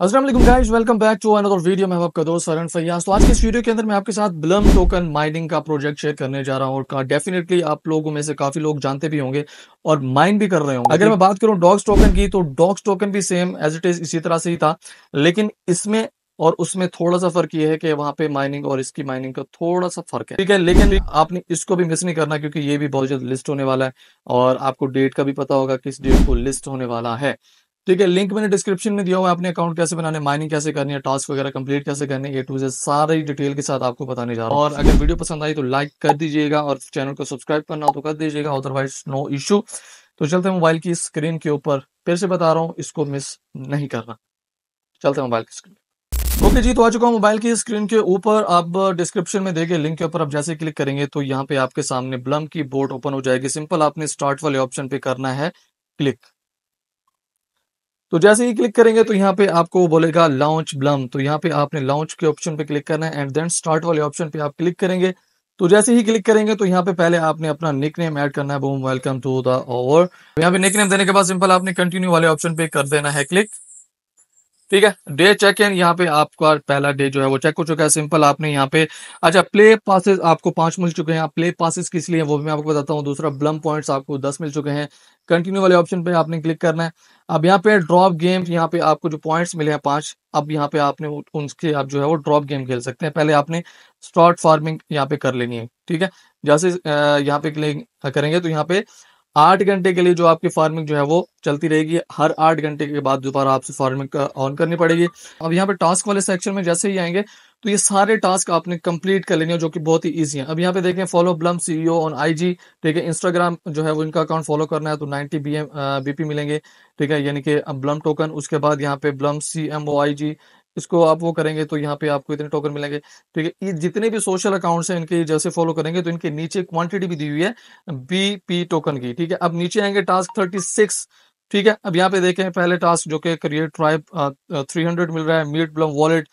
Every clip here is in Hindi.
Aslam guys welcome back to another video में आपका दोस्त सरन फैयाज तो आज के इस वीडियो के अंदर मैं आपके साथ ब्लम टोकन माइनिंग का प्रोजेक्ट शेयर करने जा रहा हूँ और डेफिनेटली आप लोगों में से काफी लोग जानते भी होंगे और माइन भी कर रहे होंगे अगर मैं बात करूँ डॉग्स टोकन की तो डॉग्स टोकन भी सेम एज इट इज इसी तरह से ही था लेकिन इसमें और उसमें थोड़ा सा फर्क ये है कि वहां पे माइनिंग और इसकी माइनिंग का थोड़ा सा फर्क है ठीक है लेकिन आपने इसको भी मिस नहीं करना क्योंकि ये भी बहुत जल्द लिस्ट होने वाला है और आपको डेट का भी पता होगा किस डेट को लिस्ट होने वाला है ठीक है लिंक मैंने डिस्क्रिप्शन में दिया हुआ अपने अकाउंट कैसे बनाने माइनिंग कैसे करनी है टास्क वगैरह कंप्लीट कैसे करने ये टू से सारी डिटेल के साथ आपको बताने जा रहा हूँ और अगर वीडियो पसंद आई तो लाइक कर दीजिएगा और चैनल को सब्सक्राइब करना तो कर दीजिएगा अदरवाइज नो इशू तो चलते मोबाइल की स्क्रीन के ऊपर फिर से बता रहा हूँ इसको मिस नहीं करना चलते मोबाइल की स्क्रीन ओके okay जी तो आ चुका हूँ मोबाइल की स्क्रीन के ऊपर आप डिस्क्रिप्शन में देखे लिंक के ऊपर आप जैसे क्लिक करेंगे तो यहाँ पे आपके सामने ब्लम की बोर्ड ओपन हो जाएगी सिंपल आपने स्टार्ट वाले ऑप्शन पे करना है क्लिक तो जैसे ही क्लिक करेंगे तो यहाँ पे आपको बोलेगा लॉन्च ब्लम तो यहाँ पे आपने लॉन्च के ऑप्शन पे क्लिक करना है एंड देन स्टार्ट वाले ऑप्शन पे आप क्लिक करेंगे तो जैसे ही क्लिक करेंगे तो यहाँ पे पहले आपने अपना निक नेम ऐड करना है boom welcome to the over यहाँ पे निक नेम देने के बाद सिंपल आपने कंटिन्यू वाले ऑप्शन पे कर देना है क्लिक ठीक है डे चेक इन यहाँ पे आपका पहला डे जो है वो चेक हो चुका है सिंपल आपने यहाँ पे अच्छा प्ले पासिस आपको पांच मिल चुके हैं आप प्ले पासिस किस लिए वो भी मैं आपको बताता हूँ दूसरा ब्लम पॉइंट्स आपको दस मिल चुके हैं कंटिन्यू वाले ऑप्शन पे आपने क्लिक करना है अब यहाँ पे ड्रॉप गेम यहाँ पे आपको जो पॉइंट्स मिले हैं पांच अब यहाँ पे आपने उनके आप जो है वो ड्रॉप गेम खेल सकते हैं पहले आपने स्टॉट फार्मिंग यहाँ पे कर लेनी है ठीक है जैसे यहाँ पे करेंगे तो यहाँ पे आठ घंटे के लिए जो आपकी फार्मिंग जो है वो चलती रहेगी हर आठ घंटे के बाद दोबारा आपसे फार्मिंग ऑन करनी पड़ेगी अब यहाँ पे टास्क वाले सेक्शन में जैसे ही आएंगे तो ये सारे टास्क आपने कंप्लीट कर लेने जो कि बहुत ही ईजी है अब यहाँ पे देखें follow Blum CEO on IG ठीक है इंस्टाग्राम जो है वो इनका अकाउंट फॉलो करना है तो 90 बीएम बीपी मिलेंगे ठीक है यानी कि ब्लम टोकन उसके बाद यहाँ पे ब्लम सी एम ओ आई जी इसको आप वो करेंगे तो यहाँ पे आपको इतने टोकन मिलेंगे ठीक है ये जितने भी सोशल अकाउंट्स हैं इनके जैसे फॉलो करेंगे तो इनके नीचे क्वांटिटी भी दी हुई है बीपी टोकन की ठीक है अब नीचे आएंगे टास्क थर्टी सिक्स ठीक है अब यहाँ पे देखें पहले टास्क जो कि क्रिएट ट्राइब थ्री हंड्रेड मिल रहा है meet Blum wallet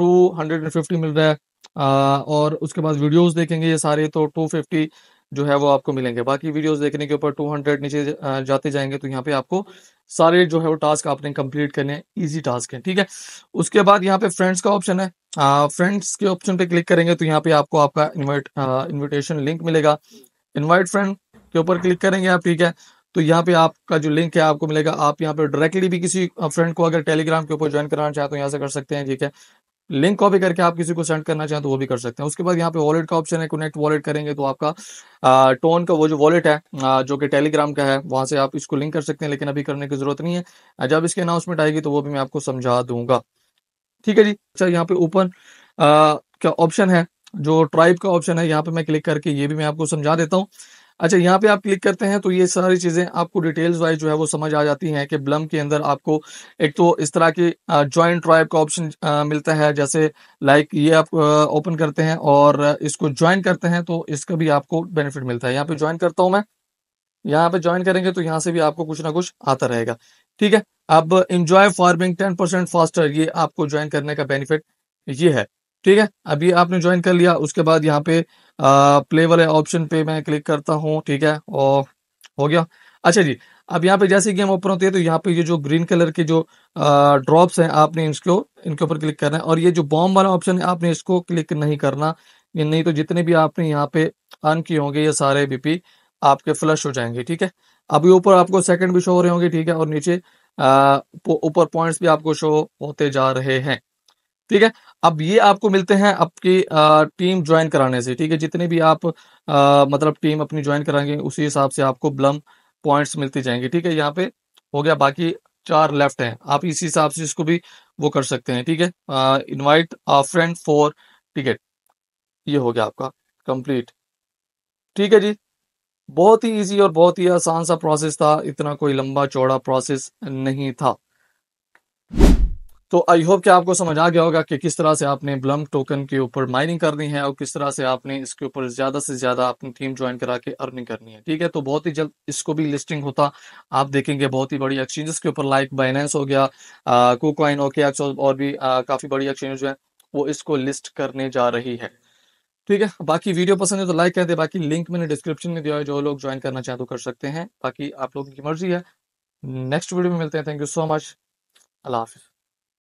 two hundred and fifty मिल रहा है आ, और उसके बाद वीडियोज देखेंगे ये सारे तो टू फिफ्टी जो है वो आपको मिलेंगे बाकी वीडियोस देखने के ऊपर 200 नीचे जाते जाएंगे तो यहाँ पे आपको सारे जो है वो टास्क आपने कंप्लीट करने हैं इजी टास्क है ठीक है उसके बाद यहाँ पे फ्रेंड्स का ऑप्शन है फ्रेंड्स के ऑप्शन पे क्लिक करेंगे तो यहाँ पे आपको आपका इन्वाइट इन्विटेशन लिंक मिलेगा इन्वाइट फ्रेंड के ऊपर क्लिक करेंगे आप ठीक है तो यहाँ पे आपका जो लिंक है आपको मिलेगा आप यहाँ पे डायरेक्टली भी किसी फ्रेंड को अगर टेलीग्राम के ऊपर ज्वाइन कराना चाहते हो यहाँ से कर सकते हैं ठीक है लिंक कॉपी करके आप किसी को सेंड करना चाहें तो वो भी कर सकते हैं उसके बाद यहाँ पे वॉलेट का ऑप्शन है कनेक्ट वॉलेट करेंगे तो आपका आ, टोन का वो जो वॉलेट है आ, जो कि टेलीग्राम का है वहां से आप इसको लिंक कर सकते हैं लेकिन अभी करने की जरूरत नहीं है जब इसकी अनाउंसमेंट आएगी तो वो भी मैं आपको समझा दूंगा ठीक है जी अच्छा यहाँ पे ओपन का ऑप्शन है जो ट्राइब का ऑप्शन है यहाँ पे मैं क्लिक करके ये भी मैं आपको समझा देता हूँ अच्छा यहाँ पे आप क्लिक करते हैं तो ये सारी चीज़ें आपको डिटेल्स वाइज जो है वो समझ आ जाती हैं कि ब्लम के अंदर आपको एक तो इस तरह के ज्वाइंट ट्राइब का ऑप्शन मिलता है जैसे लाइक ये आप ओपन करते हैं और इसको ज्वाइन करते हैं तो इसका भी आपको बेनिफिट मिलता है यहाँ पे ज्वाइन करता हूँ मैं यहाँ पे ज्वाइन करेंगे तो यहाँ से भी आपको कुछ ना कुछ आता रहेगा ठीक है अब enjoy farming ten percent faster ये आपको ज्वाइन करने का बेनिफिट ये है ठीक है अभी आपने ज्वाइन कर लिया उसके बाद यहाँ पे आ, प्ले वाले ऑप्शन पे मैं क्लिक करता हूँ ठीक है और हो गया अच्छा जी अब यहाँ पे जैसे गेम ओपन होती है तो यहाँ पे ये जो ग्रीन कलर के जो ड्रॉप्स हैं आपने इसको इनके ऊपर क्लिक करना है और ये जो बॉम्ब वाला ऑप्शन है आपने इसको क्लिक नहीं करना नहीं तो जितने भी आपने यहाँ पे अर्न किए होंगे ये सारे बीपी आपके फ्लश हो जाएंगे ठीक है अभी ऊपर आपको सेकंड भी शो हो रहे होंगे ठीक है और नीचे ऊपर पॉइंट्स भी आपको शो होते जा रहे हैं ठीक है अब ये आपको मिलते हैं आपकी टीम ज्वाइन कराने से ठीक है जितने भी आप आ, मतलब टीम अपनी ज्वाइन कराएंगे उसी हिसाब से आपको ब्लम पॉइंट्स मिलते जाएंगे ठीक है यहाँ पे हो गया बाकी चार लेफ्ट हैं आप इसी हिसाब से इसको भी वो कर सकते हैं ठीक है इनवाइट फ्रेंड फॉर टिकट ये हो गया आपका कंप्लीट ठीक है जी बहुत ही इजी और बहुत ही आसान सा प्रोसेस था इतना कोई लंबा चौड़ा प्रोसेस नहीं था तो आई होप कि आपको समझ आ गया होगा कि किस तरह से आपने ब्लम टोकन के ऊपर माइनिंग करनी है और किस तरह से आपने इसके ऊपर ज्यादा से ज्यादा अपनी टीम ज्वाइन करा के अर्निंग करनी है ठीक है तो बहुत ही जल्द इसको भी लिस्टिंग होता आप देखेंगे बहुत ही बड़ी एक्सचेंजेस के ऊपर लाइक बाइनेंस हो गया कुकॉइन ओके और भी आ, काफी बड़ी एक्सचेंज जो है वो इसको लिस्ट करने जा रही है ठीक है बाकी वीडियो पसंद है तो लाइक कर दे बाकी लिंक मैंने डिस्क्रिप्शन में दिया है जो लोग ज्वाइन करना चाहे तो कर सकते हैं बाकी आप लोगों की मर्जी है नेक्स्ट वीडियो में मिलते हैं थैंक यू सो मच अल्लाह हाफिज़